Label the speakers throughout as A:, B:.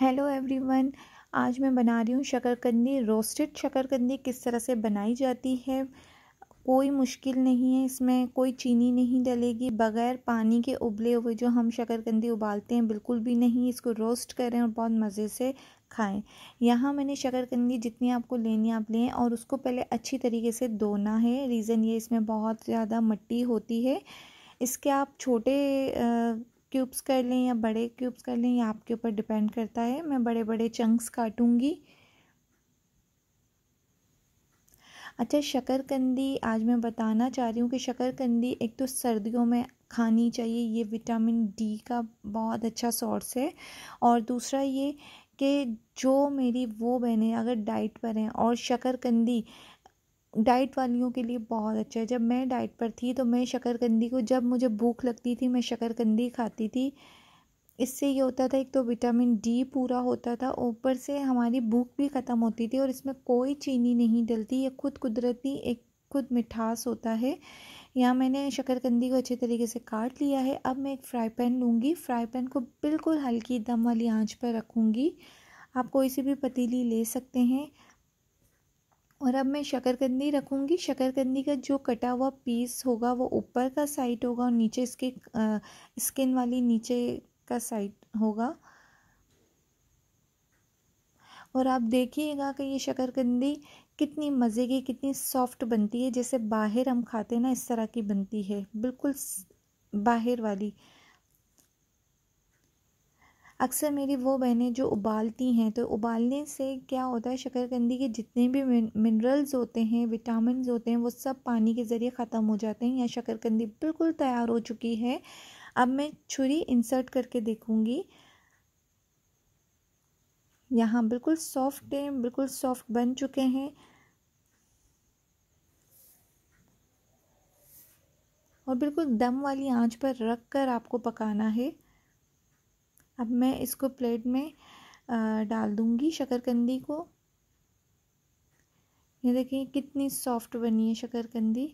A: hello everyone आज मैं बना रही हूँ शकरकंदी रोस्टेड शकरकंदी किस तरह से बनाई जाती है कोई मुश्किल नहीं है इसमें कोई चीनी नहीं डलेगी बगैर पानी के उबले हुए जो हम शक्करकंदी उबालते हैं बिल्कुल भी नहीं इसको रोस्ट करें और बहुत मज़े से खाएं यहाँ मैंने शक्करकंदी जितनी आपको लेनी आप लें और उसको पहले अच्छी तरीके से धोना है रीज़न ये इसमें बहुत ज़्यादा मट्टी होती है इसके आप छोटे क्यूब्स कर लें या बड़े क्यूब्स कर लें ये आपके ऊपर डिपेंड करता है मैं बड़े बड़े चंक्स काटूँगी अच्छा शक्करकंदी आज मैं बताना चाह रही हूँ कि शक्करकंदी एक तो सर्दियों में खानी चाहिए ये विटामिन डी का बहुत अच्छा सोर्स है और दूसरा ये कि जो मेरी वो बहनें अगर डाइट पर हैं और शक्करकंदी डाइट वालियों के लिए बहुत अच्छा है जब मैं डाइट पर थी तो मैं शकरकंदी को जब मुझे भूख लगती थी मैं शकरकंदी खाती थी इससे ये होता था एक तो विटामिन डी पूरा होता था ऊपर से हमारी भूख भी ख़त्म होती थी और इसमें कोई चीनी नहीं डलती ये खुद कुदरती एक खुद मिठास होता है यहाँ मैंने शकरकंदी को अच्छे तरीके से काट लिया है अब मैं एक फ्राई पैन लूँगी फ्राई पैन को बिल्कुल हल्की दम वाली आँच पर रखूँगी आप कोई सी भी पतीली ले सकते हैं और अब मैं शकरकंदी रखूँगी शकरकंदी का जो कटा हुआ पीस होगा वो ऊपर का साइड होगा और नीचे इसके स्किन वाली नीचे का साइड होगा और आप देखिएगा कि ये शकरकंदी कितनी मज़े की कितनी सॉफ्ट बनती है जैसे बाहर हम खाते हैं ना इस तरह की बनती है बिल्कुल बाहर वाली अक्सर मेरी वो बहनें जो उबालती हैं तो उबालने से क्या होता है शक्करकंदी के जितने भी मिनरल्स होते हैं विटामिन होते हैं वो सब पानी के ज़रिए ख़त्म हो जाते हैं या शक्करकंदी बिल्कुल तैयार हो चुकी है अब मैं छुरी इंसर्ट करके देखूँगी यहाँ बिल्कुल सॉफ्ट है बिल्कुल सॉफ्ट बन चुके हैं और बिल्कुल दम वाली आंच पर रख कर आपको पकाना है अब मैं इसको प्लेट में डाल दूँगी शक्करकंदी को ये देखिए कितनी सॉफ्ट बनी है शक्करकंदी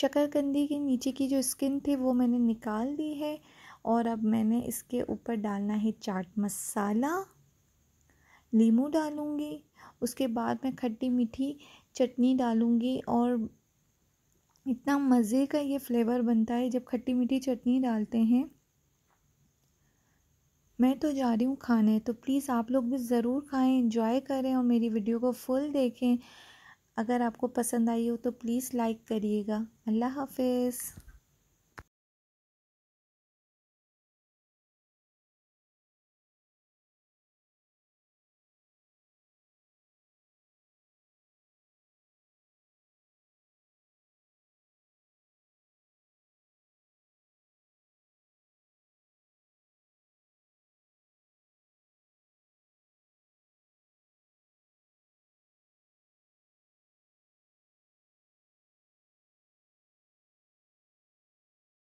A: शकरकंदी के नीचे की जो स्किन थी वो मैंने निकाल दी है और अब मैंने इसके ऊपर डालना है चाट मसाला लीमू डालूँगी उसके बाद मैं खट्टी मीठी चटनी डालूँगी और इतना मज़े का ये फ्लेवर बनता है जब खट्टी मीठी चटनी डालते हैं मैं तो जा रही हूँ खाने तो प्लीज़ आप लोग भी ज़रूर खाएं इंजॉय करें और मेरी वीडियो को फुल देखें अगर आपको पसंद आई हो तो प्लीज़ लाइक करिएगा अल्लाह हाफिज़